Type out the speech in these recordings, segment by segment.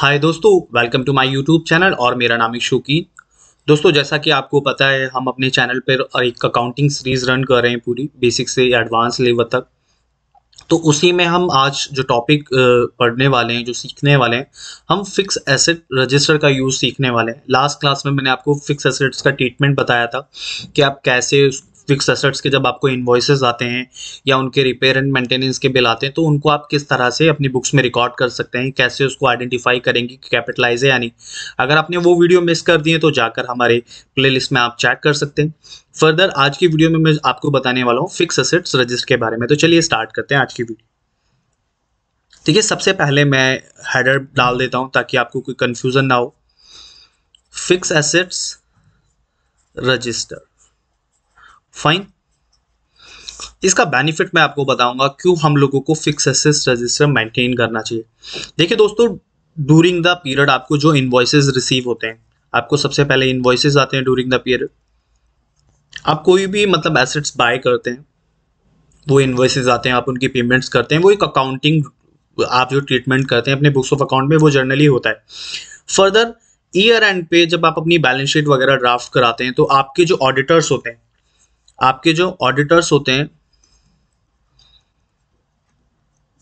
हाय दोस्तों welcome to my YouTube channel और मेरा नाम है दोस्तों जैसा कि आपको पता है हम अपने चैनल पर एक अकाउंटिंग सीरीज रन कर रहे हैं पूरी बेसिक से एडवांस लेवल तक तो उसी में हम आज जो टॉपिक पढ़ने वाले हैं जो सीखने वाले हैं हम फिक्स एसेट रजिस्टर का यूज़ सीखने वाले हैं लास्ट क्लास में मैंने आपको फिक्स एसेट्स का ट्रीटमेंट बताया था कि आप कैसे फिक्स एसेट्स के जब आपको इन्वॉइसेज आते हैं या उनके रिपेयर एंड मेंटेनेंस के बिल आते हैं तो उनको आप किस तरह से अपनी बुक्स में रिकॉर्ड कर सकते हैं कैसे उसको आइडेंटिफाई करेंगे कि कैपिटलाइज है यानी अगर आपने वो वीडियो मिस कर दिए तो जाकर हमारे प्ले में आप चेक कर सकते हैं फर्दर आज की वीडियो में मैं आपको बताने वाला हूँ फिक्स असेट्स रजिस्टर के बारे में तो चलिए स्टार्ट करते हैं आज की वीडियो ठीक है सबसे पहले मैं हेडर डाल देता हूँ ताकि आपको कोई कन्फ्यूज़न ना हो फिक्स एसेट्स रजिस्टर फाइन इसका बेनिफिट मैं आपको बताऊंगा क्यों हम लोगों को फिक्स एसेस रजिस्टर मेंटेन करना चाहिए देखिए दोस्तों डूरिंग द पीरियड आपको जो इन्वॉइसेज रिसीव होते हैं आपको सबसे पहले इन्वॉइसेज आते हैं डूरिंग द पीरियड आप कोई भी मतलब एसेट्स बाय करते हैं वो इन्वॉइसेज आते हैं आप उनकी पेमेंट्स करते हैं वो एक अकाउंटिंग आप जो ट्रीटमेंट करते हैं अपने बुक्स ऑफ अकाउंट में वो जर्नली होता है फर्दर ईयर एंड पे जब आप अपनी बैलेंस शीट वगैरह ड्राफ्ट कराते हैं तो आपके जो ऑडिटर्स होते हैं आपके जो ऑडिटर्स होते हैं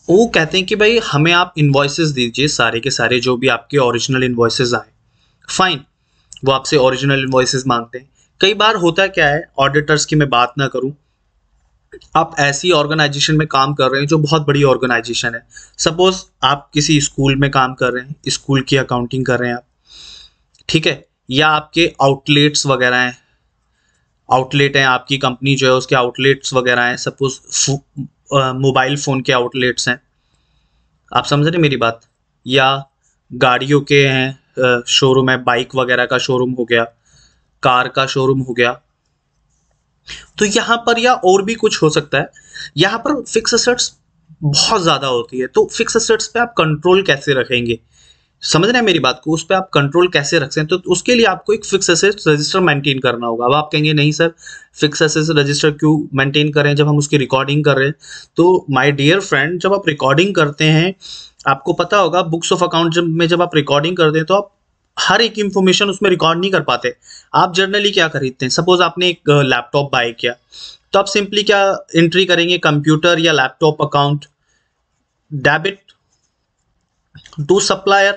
वो कहते हैं कि भाई हमें आप इन्वॉइसेस दीजिए सारे के सारे जो भी आपके ओरिजिनल इन्वॉइसेस आए फाइन वो आपसे ओरिजिनल इन्वॉइसेस मांगते हैं कई बार होता क्या है ऑडिटर्स की मैं बात ना करूं आप ऐसी ऑर्गेनाइजेशन में काम कर रहे हैं जो बहुत बड़ी ऑर्गेनाइजेशन है सपोज आप किसी स्कूल में काम कर रहे हैं स्कूल की अकाउंटिंग कर रहे हैं आप ठीक है या आपके आउटलेट्स वगैरह हैं आउटलेट हैं आपकी कंपनी जो है उसके आउटलेट्स वगैरह हैं सपोज मोबाइल फ़ोन के आउटलेट्स हैं आप समझ रहे मेरी बात या गाड़ियों के हैं शोरूम है बाइक वगैरह का शोरूम हो गया कार का शोरूम हो गया तो यहां पर या और भी कुछ हो सकता है यहाँ पर फिक्स असेट्स बहुत ज़्यादा होती है तो फिक्स असेट्स पे आप कंट्रोल कैसे रखेंगे समझ रहे हैं मेरी बात को उस पर आप कंट्रोल कैसे रख सकें तो उसके लिए आपको एक फिक्स एसेस रजिस्टर मेंटेन करना होगा अब आप कहेंगे नहीं सर फिक्स एसेस रजिस्टर क्यों मेंटेन कर रहे हैं जब हम उसकी रिकॉर्डिंग कर रहे हैं तो माय डियर फ्रेंड जब आप रिकॉर्डिंग करते हैं आपको पता होगा बुक्स ऑफ अकाउंट में जब आप रिकॉर्डिंग करते हैं तो आप हर एक इन्फॉर्मेशन उसमें रिकॉर्ड नहीं कर पाते आप जर्नली क्या खरीदते हैं सपोज आपने एक लैपटॉप बाय किया तो आप सिंपली क्या एंट्री करेंगे कंप्यूटर या laptop account debit to supplier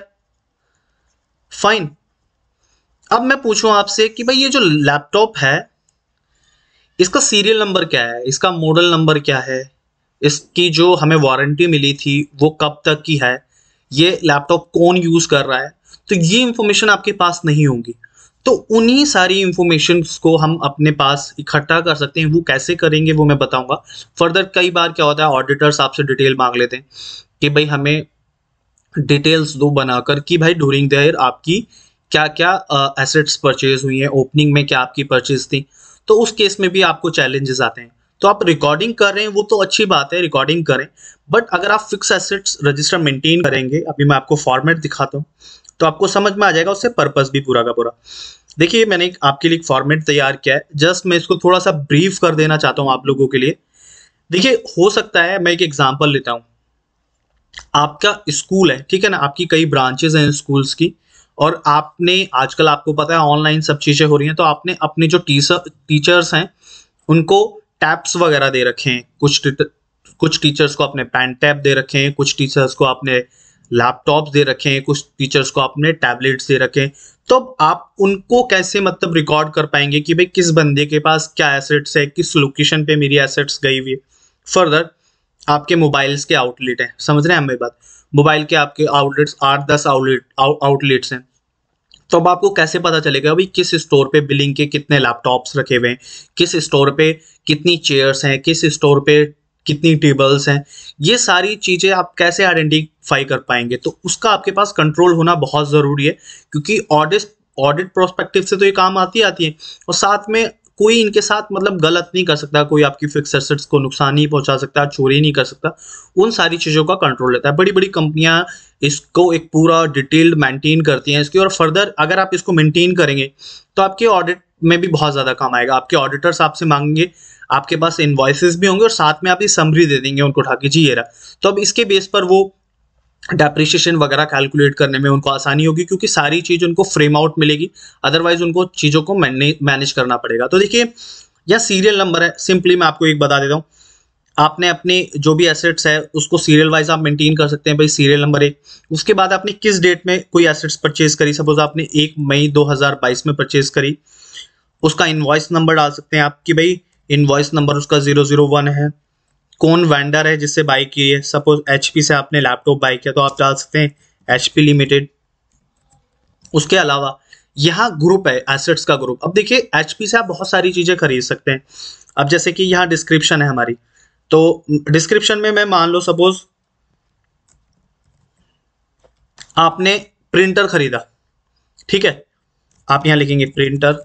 fine अब मैं पूछूं आपसे कि भाई ये जो लैपटॉप है इसका सीरियल नंबर क्या है इसका मॉडल नंबर क्या है इसकी जो हमें वारंटी मिली थी वो कब तक की है ये लैपटॉप कौन यूज़ कर रहा है तो ये इंफॉर्मेशन आपके पास नहीं होगी तो उन्हीं सारी इंफॉर्मेशन को हम अपने पास इकट्ठा कर सकते हैं वो कैसे करेंगे वो मैं बताऊंगा फर्दर कई बार क्या होता है ऑडिटर्स आपसे डिटेल मांग लेते हैं कि भाई हमें डिटेल्स दो बनाकर कि भाई ड्यूरिंग ईयर आपकी क्या क्या एसेट्स परचेज हुई हैं ओपनिंग में क्या आपकी परचेज थी तो उस केस में भी आपको चैलेंजेस आते हैं तो आप रिकॉर्डिंग कर रहे हैं वो तो अच्छी बात है रिकॉर्डिंग करें बट अगर आप फिक्स एसेट्स रजिस्टर मेंटेन करेंगे अभी मैं आपको फॉर्मेट दिखाता हूँ तो आपको समझ में आ जाएगा उससे पर्पस भी पूरा का पूरा देखिए मैंने आपके लिए एक फॉर्मेट तैयार किया है जस्ट मैं इसको थोड़ा सा ब्रीफ कर देना चाहता हूँ आप लोगों के लिए देखिए हो सकता है मैं एक एग्जाम्पल लेता हूँ आपका स्कूल है ठीक है ना आपकी कई ब्रांचेज हैं स्कूल्स की और आपने आजकल आपको पता है ऑनलाइन सब चीज़ें हो रही हैं तो आपने अपने जो टीचर्स हैं उनको टैप्स वगैरह दे रखे हैं कुछ कुछ टीचर्स को अपने पैन टैप दे रखे हैं कुछ टीचर्स को अपने लैपटॉप दे रखे हैं कुछ टीचर्स को अपने टैबलेट्स दे रखे हैं तो आप उनको कैसे मतलब रिकॉर्ड कर पाएंगे कि भाई किस बंदे के पास क्या एसेट्स है किस लोकेशन पे मेरी एसेट्स गई हुई है फर्दर आपके मोबाइल्स के आउटलेट हैं समझ रहे हैं मेरी बात मोबाइल के आपके आउटलेट्स आठ दस आउटलेट आउटलेट्स हैं तो अब आपको कैसे पता चलेगा भाई किस स्टोर पे बिलिंग के कितने लैपटॉप्स रखे हुए हैं किस स्टोर पे कितनी चेयर्स हैं किस स्टोर पे कितनी टेबल्स हैं ये सारी चीज़ें आप कैसे आइडेंटिफाई कर पाएंगे तो उसका आपके पास कंट्रोल होना बहुत ज़रूरी है क्योंकि ऑडिट ऑडिट प्रोस्पेक्टिव से तो ये काम आती आती है और साथ में कोई इनके साथ मतलब गलत नहीं कर सकता कोई आपकी फिक्स एसेट्स को नुकसान नहीं पहुंचा सकता चोरी नहीं कर सकता उन सारी चीज़ों का कंट्रोल रहता है बड़ी बड़ी कंपनियां इसको एक पूरा डिटेल्ड मेंटेन करती हैं इसकी और फर्दर अगर आप इसको मेंटेन करेंगे तो आपके ऑडिट में भी बहुत ज़्यादा काम आएगा आपके ऑडिटर्स आपसे मांगेंगे आपके पास इन्वाइसिस भी होंगे और साथ में आप ये समरी दे देंगे उनको उठा के जी ये रहा तो अब इसके बेस पर वो डेप्रिशिएशन वगैरह कैलकुलेट करने में उनको आसानी होगी क्योंकि सारी चीज़ उनको फ्रेम आउट मिलेगी अदरवाइज उनको चीज़ों को मैनेज करना पड़ेगा तो देखिए यह सीरियल नंबर है सिंपली मैं आपको एक बता देता हूँ आपने अपने जो भी एसेट्स है उसको सीरियल वाइज आप मेंटेन कर सकते हैं भाई सीरियल नंबर एक उसके बाद आपने किस डेट में कोई एसेट्स परचेज करी सपोज आपने एक मई 2022 में परचेज करी उसका इन्वॉइस नंबर डाल सकते हैं आप कि भाई इन्वॉइस नंबर उसका जीरो जीरो वन है कौन वेंडर है जिससे बाई की है सपोज एच से आपने लैपटॉप बाई किया तो आप डाल सकते हैं एच लिमिटेड उसके अलावा यहाँ ग्रुप है एसेट्स का ग्रुप अब देखिए एच से आप बहुत सारी चीज़ें खरीद सकते हैं अब जैसे कि यहाँ डिस्क्रिप्शन है हमारी तो डिस्क्रिप्शन में मैं मान लो सपोज आपने प्रिंटर खरीदा ठीक है आप यहां लिखेंगे प्रिंटर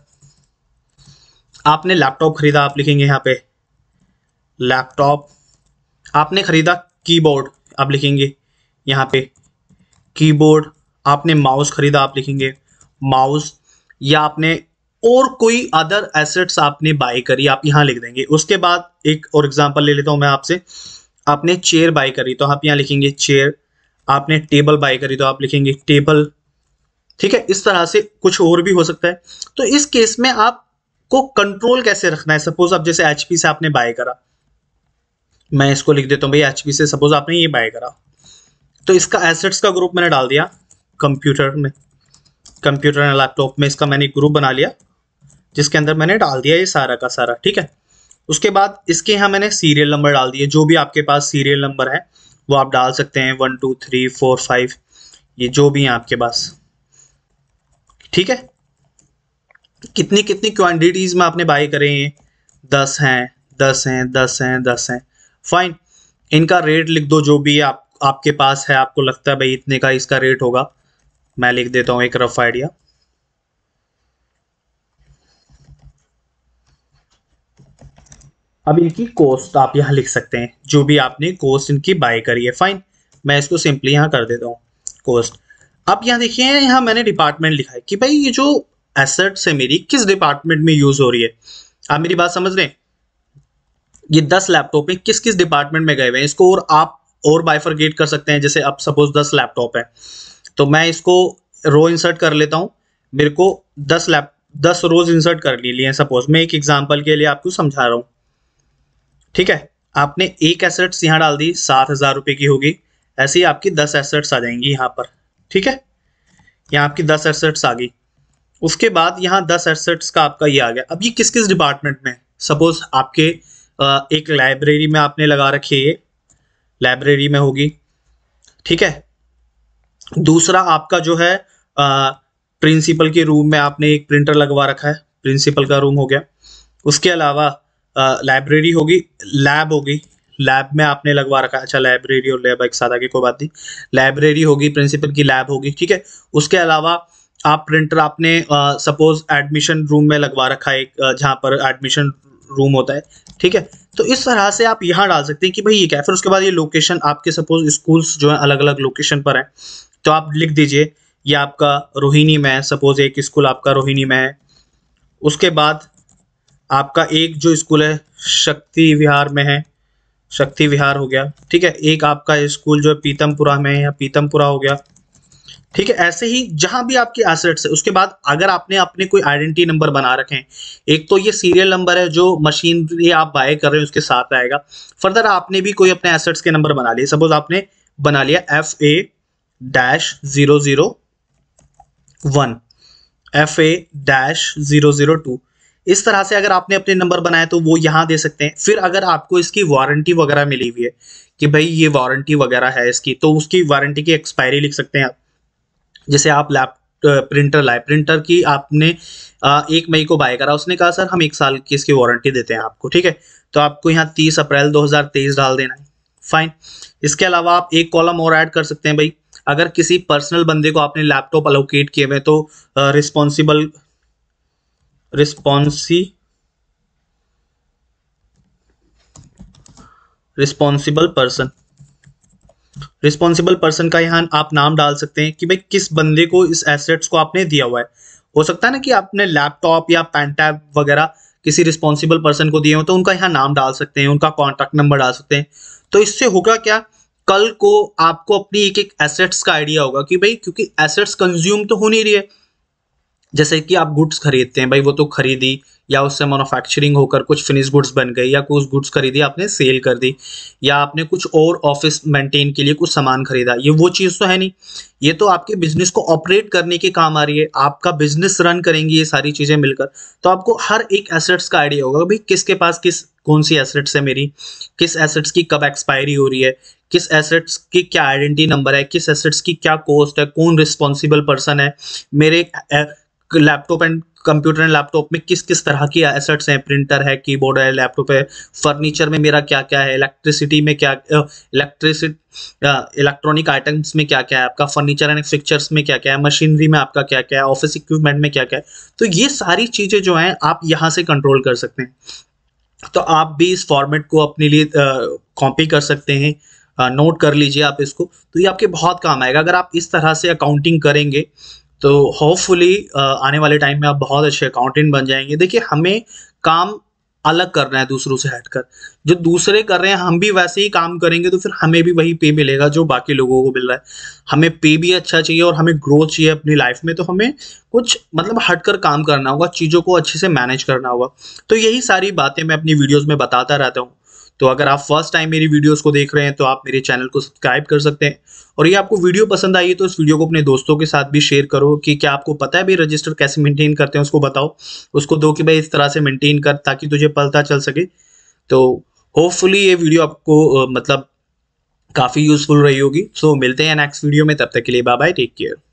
आपने लैपटॉप खरीदा आप लिखेंगे यहां पे लैपटॉप आपने ख़रीदा कीबोर्ड आप लिखेंगे यहाँ पे कीबोर्ड आपने माउस ख़रीदा आप लिखेंगे माउस या आपने और कोई अदर एसेट्स आपने बाय करी आप यहाँ लिख देंगे उसके बाद एक और एग्जांपल ले लेता हूँ मैं आपसे आपने चेयर बाय करी तो आप यहाँ लिखेंगे चेयर आपने टेबल बाय करी तो आप लिखेंगे टेबल ठीक है इस तरह से कुछ और भी हो सकता है तो इस केस में आपको कंट्रोल कैसे रखना है सपोज आप जैसे एच से आपने बाय करा मैं इसको लिख देता हूँ भाई एच से सपोज आपने ये बाय करा तो इसका एसेट्स का ग्रुप मैंने डाल दिया कंप्यूटर में कंप्यूटर एंड लैपटॉप में इसका मैंने ग्रुप बना लिया जिसके अंदर मैंने डाल दिया ये सारा का सारा ठीक है उसके बाद इसके यहाँ मैंने सीरियल नंबर डाल दिए जो भी आपके पास सीरियल नंबर है वो आप डाल सकते हैं one two three four five ये जो भी है आपके पास ठीक है कितनी कितनी क्वांटिटीज में आपने बाई करे दस हैं दस हैं दस हैं दस हैं फाइन इनका रेट लिख दो जो भी आप आपके पास है आपको लगता है भाई इतने का इसका रेट होगा मैं लिख देता हूं एक रफ आइडिया अब इनकी कॉस्ट आप यहाँ लिख सकते हैं जो भी आपने कॉस्ट इनकी बाय करी है फाइन मैं इसको सिंपली यहां कर देता हूं कॉस्ट अब यहाँ देखिए यहां मैंने डिपार्टमेंट लिखा है कि भाई ये जो एसेट्स है मेरी किस डिपार्टमेंट में यूज हो रही है आप मेरी बात समझ रहे हैं ये दस लैपटॉप है किस किस डिपार्टमेंट में गए हुए हैं इसको और आप और बाइफरगेट कर सकते हैं जैसे अब सपोज दस लैपटॉप है तो मैं इसको रो इंसर्ट कर लेता हूँ मेरे को दस लैप दस रोज इंसर्ट कर ली लिए सपोज मैं एक एग्जाम्पल के लिए आपको समझा रहा हूँ ठीक है आपने एक एसेट्स यहाँ डाल दी सात हज़ार रुपए की होगी ऐसे ही आपकी दस एसेट्स आ जाएंगी यहाँ पर ठीक है यहाँ आपकी दस एसेट्स आ गई उसके बाद यहाँ दस एसेट्स का आपका ये आ गया अब ये किस किस डिपार्टमेंट में सपोज आपके एक लाइब्रेरी में आपने लगा रखी है लाइब्रेरी में होगी ठीक है दूसरा आपका जो है प्रिंसिपल के रूम में आपने एक प्रिंटर लगवा रखा है प्रिंसिपल का रूम हो गया उसके अलावा लाइब्रेरी होगी लैब होगी लैब में आपने लगवा रखा है अच्छा लाइब्रेरी और लैब एक साथ आगे कोई बात नहीं लाइब्रेरी होगी प्रिंसिपल की लैब होगी ठीक है उसके अलावा आप प्रिंटर आपने सपोज एडमिशन रूम में लगवा रखा है एक जहाँ पर एडमिशन रूम होता है ठीक है तो इस तरह से आप यहाँ डाल सकते हैं कि भाई ये क्या है फिर उसके बाद ये लोकेशन आपके सपोज स्कूल्स जो है अलग अलग लोकेशन पर हैं तो आप लिख दीजिए ये आपका रोहिणी में है सपोज एक स्कूल आपका रोहिणी में है उसके बाद आपका एक जो स्कूल है शक्ति विहार में है शक्ति विहार हो गया ठीक है एक आपका स्कूल जो है पीतमपुरा में है या पीतमपुरा हो गया ठीक है ऐसे ही जहां भी आपके एसेट्स है उसके बाद अगर आपने अपने कोई आइडेंटिटी नंबर बना रखे हैं एक तो ये सीरियल नंबर है जो ये आप बाय कर रहे हैं उसके साथ आएगा फर्दर आपने भी कोई अपने एसेट्स के नंबर बना लिए सपोज आपने बना लिया F A dash zero zero one F A dash zero zero two इस तरह से अगर आपने अपने नंबर बनाए तो वो यहां दे सकते हैं फिर अगर आपको इसकी वारंटी वगैरह मिली हुई है कि भाई ये वारंटी वगैरह है इसकी तो उसकी वारंटी की एक्सपायरी लिख सकते हैं आप जैसे आप लैप प्रिंटर लाए प्रिंटर की आपने एक मई को बाय करा उसने कहा सर हम एक साल की इसकी वारंटी देते हैं आपको ठीक है तो आपको यहाँ तीस अप्रैल 2023 डाल देना है फाइन इसके अलावा आप एक कॉलम और ऐड कर सकते हैं भाई अगर किसी पर्सनल बंदे को आपने लैपटॉप अलोकेट किए हुए तो responsible responsi responsible person responsible person का यहाँ आप नाम डाल सकते हैं कि भाई किस बंदे को इस एसेट्स को आपने दिया हुआ है हो सकता है ना कि आपने लैपटॉप या पैन टैब वगैरह किसी रिस्पॉन्सिबल पर्सन को दिए हो तो उनका यहाँ नाम डाल सकते हैं उनका कॉन्टैक्ट नंबर डाल सकते हैं तो इससे होगा क्या कल को आपको अपनी एक एक एसेट्स का आइडिया होगा कि भाई क्योंकि एसेट्स कंज्यूम तो हो नहीं रही है जैसे कि आप गुड्स खरीदते हैं भाई वो तो खरीदी या उससे मैनुफैक्चरिंग होकर कुछ फिनिश गुड्स बन गई या कुछ गुड्स खरीदी आपने सेल कर दी या आपने कुछ और ऑफिस मेंटेन के लिए कुछ सामान खरीदा ये वो चीज़ तो है नहीं ये तो आपके बिजनेस को ऑपरेट करने के काम आ रही है आपका बिजनेस रन करेंगी ये सारी चीज़ें मिलकर तो आपको हर एक एसेट्स का आइडिया होगा भाई किसके पास किस कौन सी एसेट्स है मेरी किस एसेट्स की कब एक्सपायरी हो रही है किस एसेट्स की क्या आइडेंटिटी नंबर है किस एसेट्स की क्या कॉस्ट है कौन रिस्पॉन्सिबल पर्सन है मेरे laptop and computer and laptop में किस किस तरह की एसेट्स हैं प्रिंटर है कीबोर्ड है लैपटॉप है फर्नीचर में मेरा क्या क्या है इलेक्ट्रिसिटी में क्या इलेक्ट्रिसिटी इलेक्ट्रॉनिक आइटम्स में क्या क्या है आपका फर्नीचर एंड फिक्चर्स में क्या क्या है मशीनरी में आपका क्या क्या है ऑफिस इक्विपमेंट में क्या क्या है तो ये सारी चीज़ें जो हैं आप यहाँ से कंट्रोल कर सकते हैं तो आप भी इस फॉर्मेट को अपने लिए कॉपी कर सकते हैं नोट कर लीजिए आप इसको तो ये आपके बहुत काम आएगा अगर आप इस तरह से अकाउंटिंग करेंगे तो होपफुली आने वाले टाइम में आप बहुत अच्छे अकाउंटेंट बन जाएंगे देखिए हमें काम अलग करना है दूसरों से हटकर जो दूसरे कर रहे हैं हम भी वैसे ही काम करेंगे तो फिर हमें भी वही पे मिलेगा जो बाकी लोगों को मिल रहा है हमें पे भी अच्छा चाहिए और हमें ग्रोथ चाहिए अपनी लाइफ में तो हमें कुछ मतलब हटकर काम करना होगा चीज़ों को अच्छे से मैनेज करना होगा तो यही सारी बातें मैं अपनी वीडियोज़ में बताता रहता हूँ तो अगर आप फर्स्ट टाइम मेरी वीडियोस को देख रहे हैं तो आप मेरे चैनल को सब्सक्राइब कर सकते हैं और ये आपको वीडियो पसंद आई है तो इस वीडियो को अपने दोस्तों के साथ भी शेयर करो कि क्या आपको पता है भी रजिस्टर कैसे मेंटेन करते हैं उसको बताओ उसको दो कि भाई इस तरह से मेंटेन कर ताकि तुझे पलता चल सके तो होपफुली ये वीडियो आपको मतलब काफ़ी यूजफुल रही होगी सो मिलते हैं नेक्स्ट वीडियो में तब तक के लिए बाय बाय टेक केयर